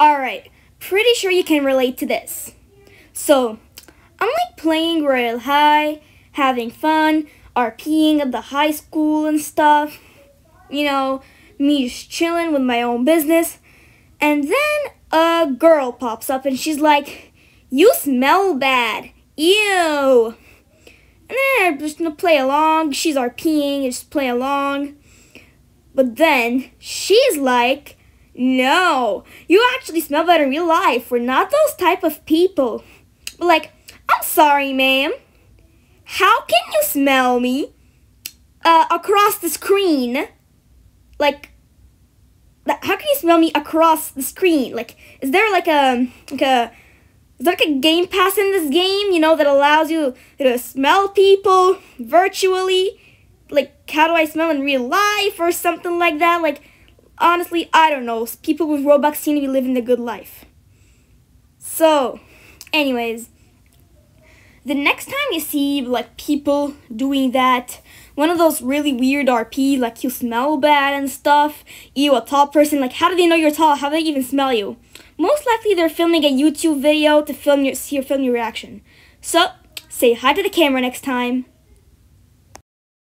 Alright, pretty sure you can relate to this. So, I'm like playing Royal High, having fun, RPing at the high school and stuff. You know, me just chilling with my own business. And then a girl pops up and she's like, You smell bad. Ew. And then I'm just gonna play along. She's RPing, I just play along. But then she's like, no, you actually smell better in real life. We're not those type of people. But like, I'm sorry, ma'am. How can you smell me uh, across the screen? Like, how can you smell me across the screen? Like, is there like a like a is there like a game pass in this game? You know that allows you to smell people virtually. Like, how do I smell in real life or something like that? Like. Honestly, I don't know. People with Robux seem to be living the good life. So, anyways, the next time you see like people doing that, one of those really weird RP, like you smell bad and stuff, you a tall person, like how do they know you're tall? How do they even smell you? Most likely they're filming a YouTube video to film your, see your film your reaction. So, say hi to the camera next time.